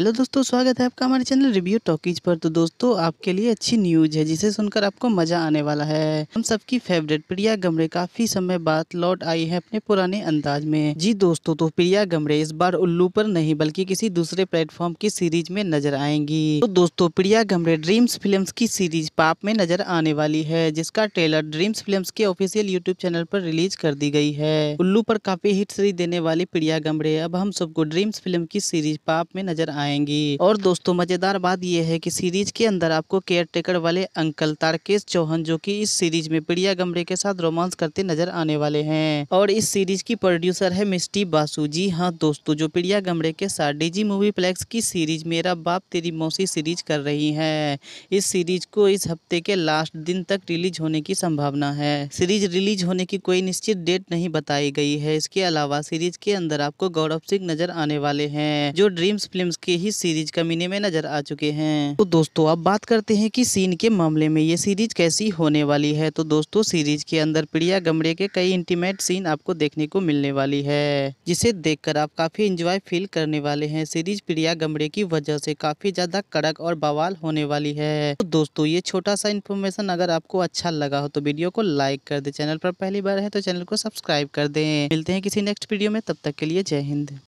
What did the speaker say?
hello दोस्तों स्वागत है आपका हमारे चैनल रिव्यू टॉकीज पर तो दोस्तों आपके लिए अच्छी न्यूज है जिसे सुनकर आपको मजा आने वाला है हम सबकी फेवरेट प्रिया गमरे काफी समय बाद लौट आई है अपने पुराने अंदाज में जी दोस्तों तो प्रिया गमरे इस बार उल्लू पर नहीं बल्कि किसी दूसरे प्लेटफॉर्म की सीरीज में नजर आएंगी तो दोस्तों प्रिया गमरे ड्रीम्स फिल्म की सीरीज पाप में नजर आने वाली है जिसका ट्रेलर ड्रीम्स फिल्म के ऑफिसियल यूट्यूब चैनल पर रिलीज कर दी गई है उल्लू पर काफी हिट सीरीज देने वाली प्रिया गमरे अब हम सबको ड्रीम्स फिल्म की सीरीज पाप में नजर आए आएंगी और दोस्तों मजेदार बात यह है कि सीरीज के अंदर आपको केयर टेकर वाले अंकल तारकेश चौहान जो कि इस सीरीज में प्रिया गमरे के साथ रोमांस करते नजर आने वाले हैं और इस सीरीज की प्रोड्यूसर है मिस्टी बासू जी हाँ दोस्तों जो प्रिया गमरे के साथ डीजी मूवी प्लेक्स की सीरीज मेरा बाप तेरी मौसी सीरीज कर रही है इस सीरीज को इस हफ्ते के लास्ट दिन तक रिलीज होने की संभावना है सीरीज रिलीज होने की कोई निश्चित डेट नहीं बताई गई है इसके अलावा सीरीज के अंदर आपको गौरव सिंह नजर आने वाले हैं जो ड्रीम्स फिल्म्स की ही सीरीज कमीने में नजर आ चुके हैं तो दोस्तों अब बात करते हैं कि सीन के मामले में ये सीरीज कैसी होने वाली है तो दोस्तों सीरीज के अंदर प्रिया गमड़े के कई इंटीमेट सीन आपको देखने को मिलने वाली है जिसे देख आप काफी इंजॉय फील करने वाले है सीरीज प्रिया गमड़े की वजह से काफी ज्यादा कड़क और बवाल होने वाली है तो दोस्तों ये छोटा सा इन्फॉर्मेशन अगर आपको अच्छा लगा हो तो वीडियो को लाइक कर दे चैनल पर पहली बार है तो चैनल को सब्सक्राइब कर दें मिलते हैं किसी नेक्स्ट वीडियो में तब तक के लिए जय हिंद